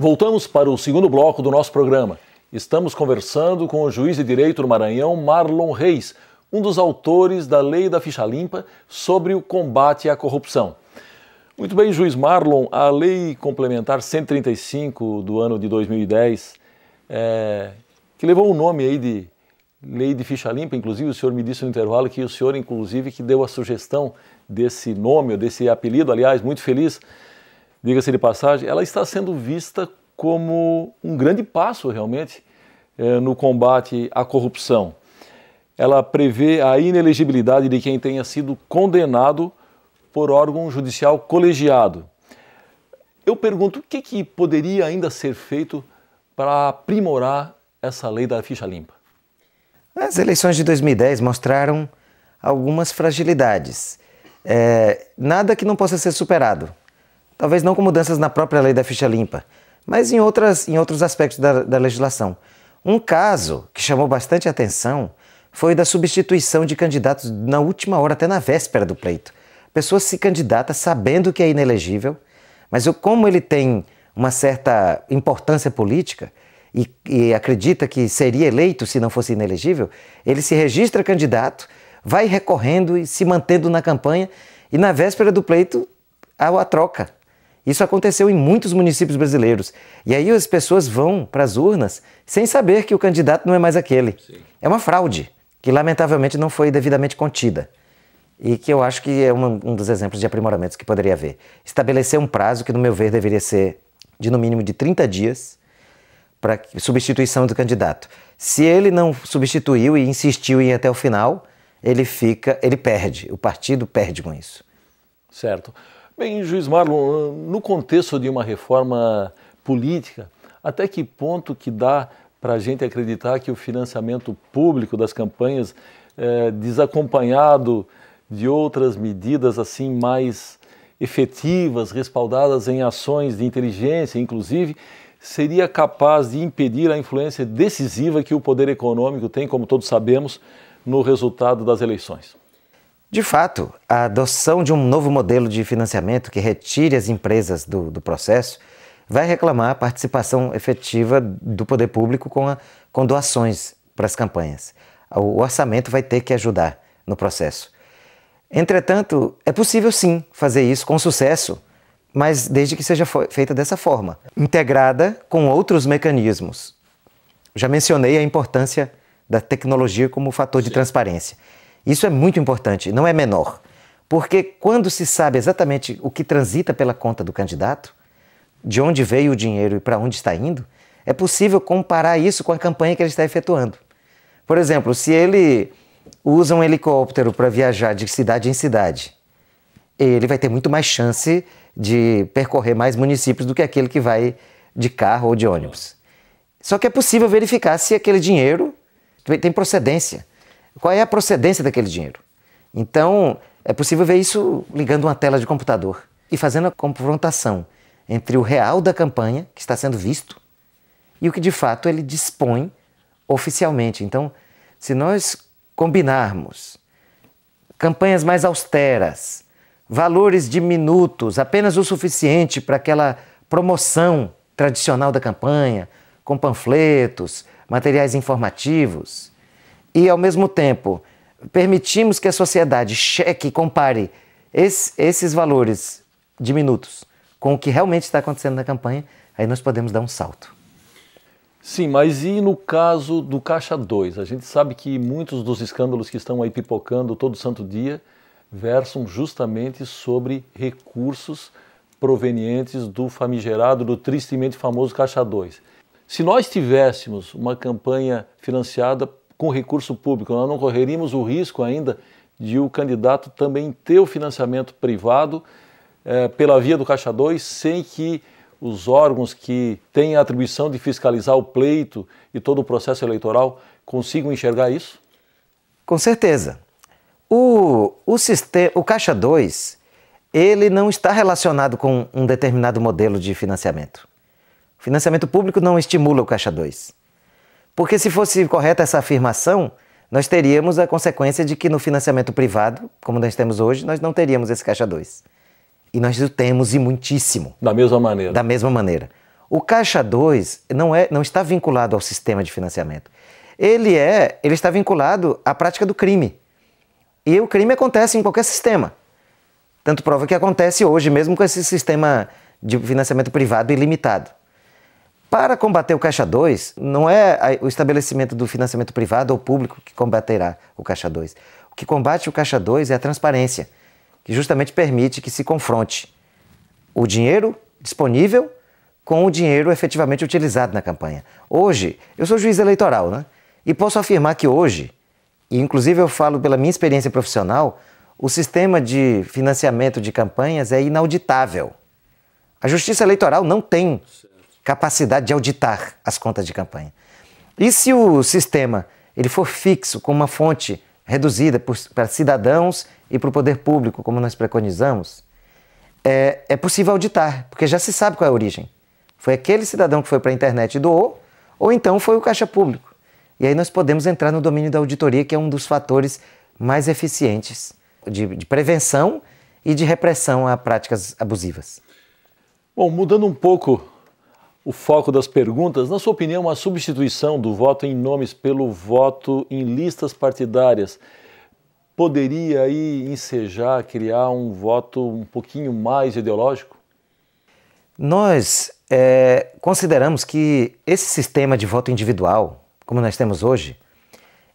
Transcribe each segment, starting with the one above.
Voltamos para o segundo bloco do nosso programa. Estamos conversando com o juiz de direito do Maranhão, Marlon Reis, um dos autores da Lei da Ficha Limpa sobre o combate à corrupção. Muito bem, juiz Marlon, a Lei Complementar 135 do ano de 2010, é, que levou o nome aí de Lei de Ficha Limpa, inclusive o senhor me disse no intervalo que o senhor, inclusive, que deu a sugestão desse nome, desse apelido, aliás, muito feliz, diga-se de passagem, ela está sendo vista como um grande passo realmente eh, no combate à corrupção. Ela prevê a inelegibilidade de quem tenha sido condenado por órgão judicial colegiado. Eu pergunto o que, que poderia ainda ser feito para aprimorar essa lei da ficha limpa. As eleições de 2010 mostraram algumas fragilidades. É, nada que não possa ser superado. Talvez não com mudanças na própria lei da ficha limpa, mas em, outras, em outros aspectos da, da legislação. Um caso que chamou bastante atenção foi da substituição de candidatos na última hora, até na véspera do pleito. A pessoa se candidata sabendo que é inelegível, mas eu, como ele tem uma certa importância política e, e acredita que seria eleito se não fosse inelegível, ele se registra candidato, vai recorrendo e se mantendo na campanha, e na véspera do pleito há a troca isso aconteceu em muitos municípios brasileiros. E aí as pessoas vão para as urnas sem saber que o candidato não é mais aquele. Sim. É uma fraude que, lamentavelmente, não foi devidamente contida. E que eu acho que é uma, um dos exemplos de aprimoramentos que poderia haver. Estabelecer um prazo que, no meu ver, deveria ser de no mínimo de 30 dias para substituição do candidato. Se ele não substituiu e insistiu em ir até o final, ele fica, ele perde, o partido perde com isso. Certo. Bem, juiz Marlon, no contexto de uma reforma política, até que ponto que dá para a gente acreditar que o financiamento público das campanhas, é, desacompanhado de outras medidas assim mais efetivas, respaldadas em ações de inteligência, inclusive, seria capaz de impedir a influência decisiva que o poder econômico tem, como todos sabemos, no resultado das eleições? De fato, a adoção de um novo modelo de financiamento que retire as empresas do, do processo vai reclamar a participação efetiva do poder público com, a, com doações para as campanhas. O orçamento vai ter que ajudar no processo. Entretanto, é possível sim fazer isso com sucesso, mas desde que seja feita dessa forma, integrada com outros mecanismos. Já mencionei a importância da tecnologia como fator de transparência. Isso é muito importante, não é menor. Porque quando se sabe exatamente o que transita pela conta do candidato, de onde veio o dinheiro e para onde está indo, é possível comparar isso com a campanha que ele está efetuando. Por exemplo, se ele usa um helicóptero para viajar de cidade em cidade, ele vai ter muito mais chance de percorrer mais municípios do que aquele que vai de carro ou de ônibus. Só que é possível verificar se aquele dinheiro tem procedência. Qual é a procedência daquele dinheiro? Então, é possível ver isso ligando uma tela de computador e fazendo a confrontação entre o real da campanha, que está sendo visto, e o que de fato ele dispõe oficialmente. Então, se nós combinarmos campanhas mais austeras, valores diminutos, apenas o suficiente para aquela promoção tradicional da campanha, com panfletos, materiais informativos, e, ao mesmo tempo, permitimos que a sociedade cheque e compare esse, esses valores diminutos com o que realmente está acontecendo na campanha, aí nós podemos dar um salto. Sim, mas e no caso do Caixa 2? A gente sabe que muitos dos escândalos que estão aí pipocando todo santo dia versam justamente sobre recursos provenientes do famigerado, do tristemente famoso Caixa 2. Se nós tivéssemos uma campanha financiada com recurso público. Nós não correríamos o risco ainda de o candidato também ter o financiamento privado eh, pela via do Caixa 2, sem que os órgãos que têm a atribuição de fiscalizar o pleito e todo o processo eleitoral consigam enxergar isso? Com certeza. O, o, sistema, o Caixa 2 ele não está relacionado com um determinado modelo de financiamento. O financiamento público não estimula o Caixa 2. Porque se fosse correta essa afirmação, nós teríamos a consequência de que no financiamento privado, como nós temos hoje, nós não teríamos esse caixa 2. E nós o temos e muitíssimo. Da mesma maneira. Da mesma maneira. O caixa 2 não, é, não está vinculado ao sistema de financiamento. Ele é, ele está vinculado à prática do crime. E o crime acontece em qualquer sistema. Tanto prova que acontece hoje mesmo com esse sistema de financiamento privado ilimitado. Para combater o caixa 2, não é o estabelecimento do financiamento privado ou público que combaterá o caixa 2. O que combate o caixa 2 é a transparência, que justamente permite que se confronte o dinheiro disponível com o dinheiro efetivamente utilizado na campanha. Hoje, eu sou juiz eleitoral, né? E posso afirmar que hoje, e inclusive eu falo pela minha experiência profissional, o sistema de financiamento de campanhas é inauditável. A Justiça Eleitoral não tem capacidade de auditar as contas de campanha. E se o sistema ele for fixo, com uma fonte reduzida para cidadãos e para o poder público, como nós preconizamos, é, é possível auditar, porque já se sabe qual é a origem. Foi aquele cidadão que foi para a internet e doou, ou então foi o caixa público. E aí nós podemos entrar no domínio da auditoria, que é um dos fatores mais eficientes de, de prevenção e de repressão a práticas abusivas. Bom, mudando um pouco o foco das perguntas. Na sua opinião, a substituição do voto em nomes pelo voto em listas partidárias poderia aí ensejar, criar um voto um pouquinho mais ideológico? Nós é, consideramos que esse sistema de voto individual, como nós temos hoje,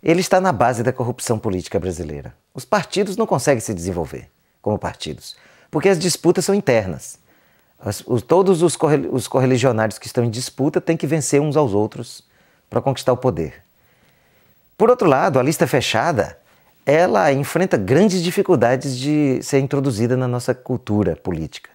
ele está na base da corrupção política brasileira. Os partidos não conseguem se desenvolver como partidos, porque as disputas são internas. As, os, todos os, corre, os correligionários que estão em disputa têm que vencer uns aos outros para conquistar o poder. Por outro lado, a lista fechada ela enfrenta grandes dificuldades de ser introduzida na nossa cultura política,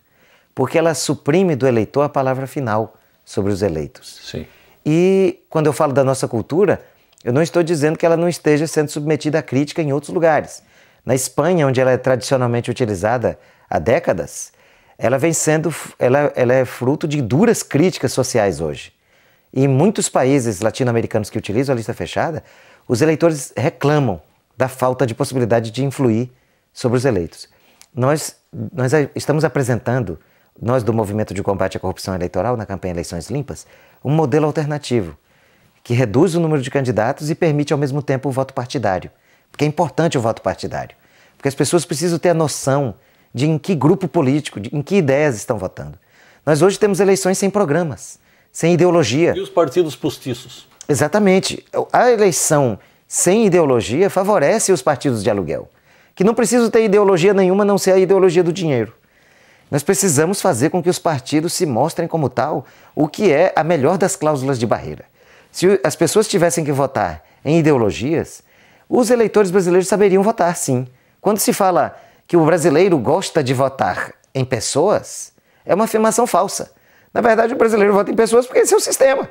porque ela suprime do eleitor a palavra final sobre os eleitos. Sim. E quando eu falo da nossa cultura, eu não estou dizendo que ela não esteja sendo submetida à crítica em outros lugares. Na Espanha, onde ela é tradicionalmente utilizada há décadas, ela vem sendo, ela, ela é fruto de duras críticas sociais hoje. E em muitos países latino-americanos que utilizam a lista fechada, os eleitores reclamam da falta de possibilidade de influir sobre os eleitos. Nós, nós estamos apresentando, nós do Movimento de Combate à Corrupção Eleitoral, na campanha Eleições Limpas, um modelo alternativo que reduz o número de candidatos e permite ao mesmo tempo o voto partidário. Porque é importante o voto partidário. Porque as pessoas precisam ter a noção de em que grupo político, de em que ideias estão votando. Nós hoje temos eleições sem programas, sem ideologia. E os partidos postiços? Exatamente. A eleição sem ideologia favorece os partidos de aluguel, que não precisam ter ideologia nenhuma a não ser a ideologia do dinheiro. Nós precisamos fazer com que os partidos se mostrem como tal, o que é a melhor das cláusulas de barreira. Se as pessoas tivessem que votar em ideologias, os eleitores brasileiros saberiam votar sim. Quando se fala que o brasileiro gosta de votar em pessoas é uma afirmação falsa. Na verdade, o brasileiro vota em pessoas porque esse é o sistema.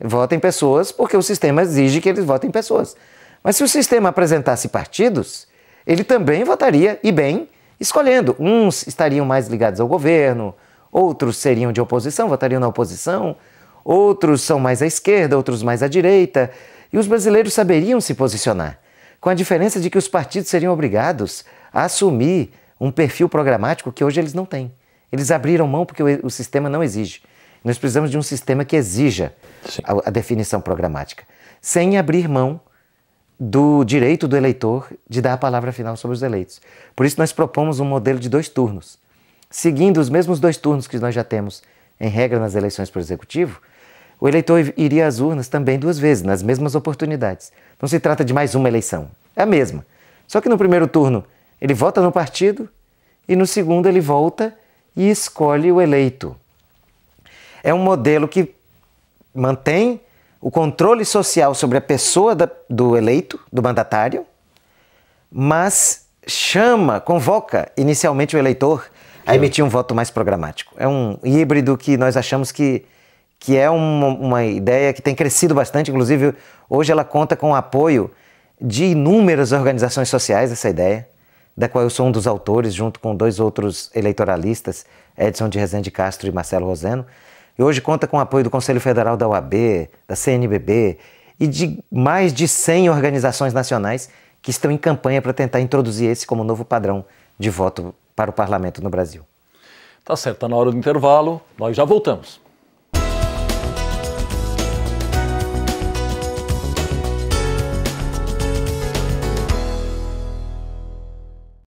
vota em pessoas porque o sistema exige que eles votem em pessoas. Mas se o sistema apresentasse partidos, ele também votaria, e bem, escolhendo. Uns estariam mais ligados ao governo, outros seriam de oposição, votariam na oposição, outros são mais à esquerda, outros mais à direita. E os brasileiros saberiam se posicionar, com a diferença de que os partidos seriam obrigados assumir um perfil programático que hoje eles não têm. Eles abriram mão porque o, o sistema não exige. Nós precisamos de um sistema que exija a, a, definição programática, sem abrir mão do direito do eleitor de dar a palavra final sobre os eleitos. Por isso, nós propomos um modelo de dois turnos. Seguindo os mesmos dois turnos que nós já temos, em regra, nas eleições para o executivo, o eleitor iria às urnas também duas vezes, nas mesmas oportunidades. Não se trata de mais uma eleição, é a mesma. Só que no primeiro turno ele vota no partido e no segundo ele volta e escolhe o eleito. É um modelo que mantém o controle social sobre a pessoa da, do eleito, do mandatário, mas chama, convoca inicialmente o eleitor a emitir um voto mais programático. É um híbrido que nós achamos que, que é uma, uma ideia que tem crescido bastante, inclusive hoje ela conta com o apoio de inúmeras organizações sociais, essa é ideia da qual eu sou um dos autores, junto com dois outros eleitoralistas, Edson de Rezende Castro e Marcelo Roseno, e hoje conta com o apoio do Conselho Federal da OAB, da CNBB e de mais de 100 organizações nacionais que estão em campanha para tentar introduzir esse como novo padrão de voto para o parlamento no Brasil. Tá certo, está na hora do intervalo, nós já voltamos.